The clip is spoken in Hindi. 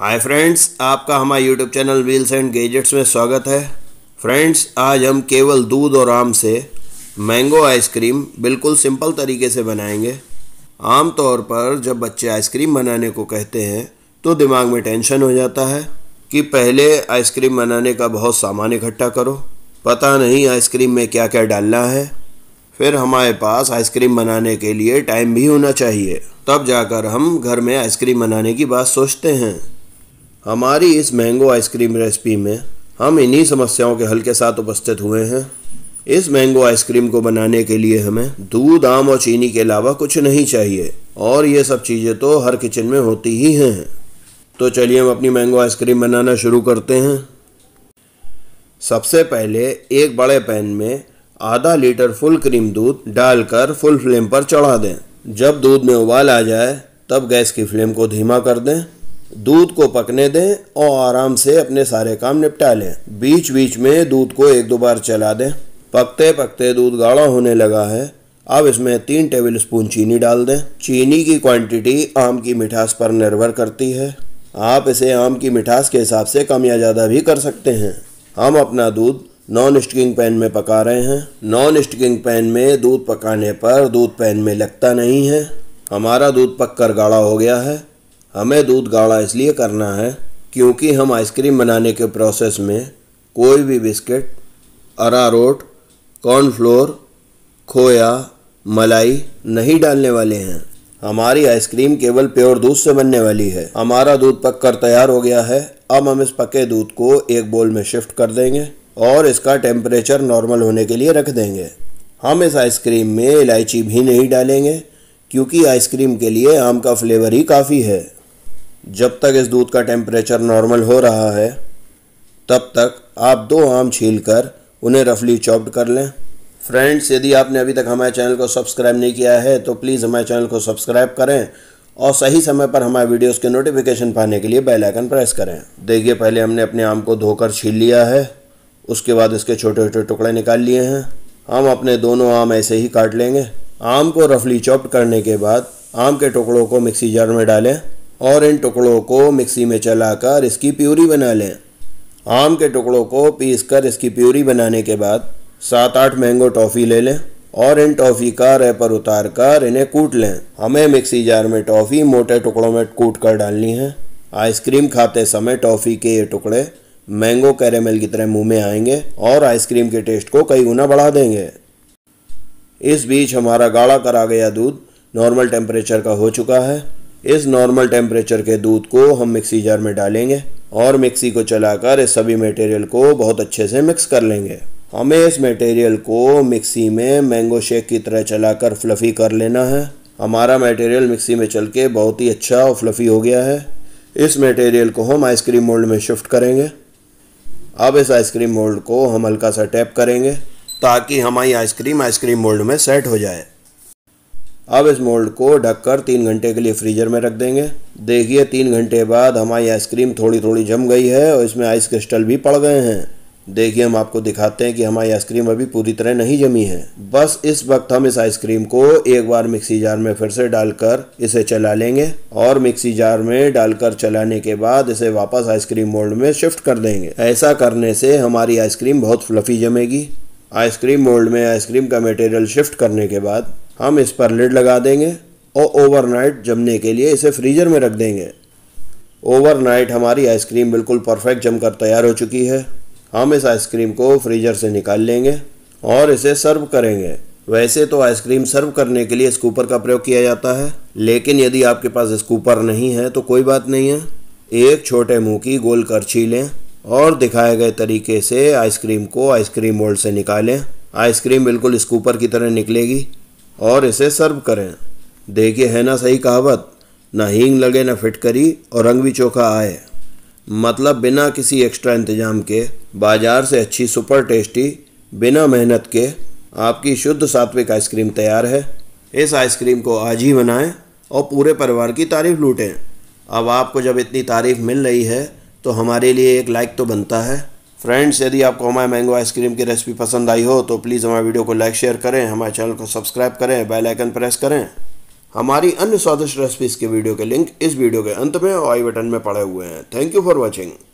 हाय फ्रेंड्स आपका हमारे YouTube channel wheels and gadgets में स्वागत है फ्रेंड्स आज हम केवल दूध और आम से मैंगो आइसक्रीम बिल्कुल सिंपल तरीके से बनाएंगे आम तौर पर जब बच्चे आइसक्रीम बनाने को कहते हैं तो दिमाग में टेंशन हो जाता है कि पहले आइसक्रीम बनाने का बहुत सामान इकट्ठा करो पता नहीं आइसक्रीम में क्या क्या डालना है फिर हमारे पास आइसक्रीम बनाने के लिए टाइम भी होना चाहिए तब जाकर हम घर में आइसक्रीम बनाने की बात सोचते हैं हमारी इस मैंगो आइसक्रीम रेसिपी में हम इन्हीं समस्याओं के हल के साथ उपस्थित हुए हैं इस मैंगो आइसक्रीम को बनाने के लिए हमें दूध आम और चीनी के अलावा कुछ नहीं चाहिए और ये सब चीज़ें तो हर किचन में होती ही हैं तो चलिए हम अपनी मैंगो आइसक्रीम बनाना शुरू करते हैं सबसे पहले एक बड़े पैन में आधा लीटर फुल क्रीम दूध डालकर फुल फ्लेम पर चढ़ा दें जब दूध में उबाल आ जाए तब गैस की फ्लेम को धीमा कर दें दूध को पकने दें और आराम से अपने सारे काम निपटा लें बीच बीच में दूध को एक दो बार चला दें पकते पकते दूध गाढ़ा होने लगा है अब इसमें तीन टेबल स्पून चीनी डाल दें चीनी की क्वांटिटी आम की मिठास पर निर्भर करती है आप इसे आम की मिठास के हिसाब से कम या ज़्यादा भी कर सकते हैं हम अपना दूध नॉन स्टिकिंग पैन में पका रहे हैं नॉन स्टिकिंग पैन में दूध पकाने पर दूध पैन में लगता नहीं है हमारा दूध पककर गाढ़ा हो गया है हमें दूध गाढ़ा इसलिए करना है क्योंकि हम आइसक्रीम बनाने के प्रोसेस में कोई भी बिस्किट अरारोट कॉर्नफ्लोर खोया मलाई नहीं डालने वाले हैं हमारी आइसक्रीम केवल प्योर दूध से बनने वाली है हमारा दूध पक कर तैयार हो गया है अब हम इस पके दूध को एक बोल में शिफ्ट कर देंगे और इसका टेम्परेचर नॉर्मल होने के लिए रख देंगे हम इस आइसक्रीम में इलायची भी नहीं डालेंगे क्योंकि आइसक्रीम के लिए आम का फ्लेवर ही काफ़ी है जब तक इस दूध का टेम्परेचर नॉर्मल हो रहा है तब तक आप दो आम छील कर उन्हें रफली चॉप्ड कर लें फ्रेंड्स यदि आपने अभी तक हमारे चैनल को सब्सक्राइब नहीं किया है तो प्लीज़ हमारे चैनल को सब्सक्राइब करें और सही समय पर हमारे वीडियोस के नोटिफिकेशन पाने के लिए बेल आइकन प्रेस करें देखिए पहले हमने अपने आम को धोकर छील लिया है उसके बाद इसके छोटे छोटे टुकड़े निकाल लिए हैं हम अपने दोनों आम ऐसे ही काट लेंगे आम को रफली चॉप्ड करने के बाद आम के टुकड़ों को मिक्सी जार में डालें और इन टुकड़ों को मिक्सी में चलाकर इसकी प्यूरी बना लें आम के टुकड़ों को पीसकर इसकी प्यूरी बनाने के बाद सात आठ मैंगो टॉफ़ी ले लें और इन टॉफ़ी का रैपर उतार कर इन्हें कूट लें हमें मिक्सी जार में टॉफ़ी मोटे टुकड़ों में कूट कर डालनी है आइसक्रीम खाते समय टॉफ़ी के ये टुकड़े मैंगो कैरेमल की तरह मुंह में आएंगे और आइसक्रीम के टेस्ट को कई गुना बढ़ा देंगे इस बीच हमारा गाढ़ा करा गया दूध नॉर्मल टेम्परेचर का हो चुका है इस नॉर्मल टेम्परेचर के दूध को हम मिक्सी जार में डालेंगे और मिक्सी को चलाकर इस सभी मटेरियल को बहुत अच्छे से मिक्स कर लेंगे हमें इस मटेरियल को मिक्सी में मैंगो शेक की तरह चलाकर फ्लफ़ी कर लेना है हमारा मटेरियल मिक्सी में चल के बहुत ही अच्छा और फ्लफ़ी हो गया है इस मटेरियल को हम आइसक्रीम मोल्ड में शिफ्ट करेंगे अब इस आइसक्रीम मोल्ड को हम हल्का सा टैप करेंगे ताकि हमारी आइसक्रीम आइसक्रीम मोल्ड में सेट हो जाए अब इस मोल्ड को ढककर तीन घंटे के लिए फ्रीजर में रख देंगे देखिए तीन घंटे बाद हमारी आइसक्रीम थोड़ी थोड़ी जम गई है और इसमें आइस क्रिस्टल भी पड़ गए हैं देखिए हम आपको दिखाते हैं कि हमारी आइसक्रीम अभी पूरी तरह नहीं जमी है बस इस वक्त हम इस आइसक्रीम को एक बार मिक्सी जार में फिर से डालकर इसे चला लेंगे और मिक्सी जार में डालकर चलाने के बाद इसे वापस आइसक्रीम मोल्ड में शिफ्ट कर देंगे ऐसा करने से हमारी आइसक्रीम बहुत फ्लफी जमेगी आइसक्रीम मोल्ड में आइसक्रीम का मटेरियल शिफ्ट करने के बाद हम इस पर लिड लगा देंगे और ओवरनाइट जमने के लिए इसे फ्रीजर में रख देंगे ओवरनाइट हमारी आइसक्रीम बिल्कुल परफेक्ट जमकर तैयार हो चुकी है हम इस आइसक्रीम को फ्रीजर से निकाल लेंगे और इसे सर्व करेंगे वैसे तो आइसक्रीम सर्व करने के लिए स्कूपर का प्रयोग किया जाता है लेकिन यदि आपके पास स्कूपर नहीं है तो कोई बात नहीं है एक छोटे मुँह की गोल करछी लें और दिखाए गए तरीके से आइसक्रीम को आइसक्रीम मोल्ड से निकालें आइसक्रीम बिल्कुल स्कूपर की तरह निकलेगी और इसे सर्व करें देखिए है ना सही कहावत ना हींग लगे ना करी और रंग भी चोखा आए मतलब बिना किसी एक्स्ट्रा इंतजाम के बाजार से अच्छी सुपर टेस्टी बिना मेहनत के आपकी शुद्ध सात्विक आइसक्रीम तैयार है इस आइसक्रीम को आज ही बनाएं और पूरे परिवार की तारीफ़ लूटें अब आपको जब इतनी तारीफ़ मिल रही है तो हमारे लिए एक लाइक तो बनता है फ्रेंड्स यदि आपको हमारे मैंगो आइसक्रीम की रेसिपी पसंद आई हो तो प्लीज़ हमारे वीडियो को लाइक शेयर करें हमारे चैनल को सब्सक्राइब करें बेल आइकन प्रेस करें हमारी अन्य स्वादिष्ट रेसिपीज़ के वीडियो के लिंक इस वीडियो के अंत में और आई बटन में पड़े हुए हैं थैंक यू फॉर वॉचिंग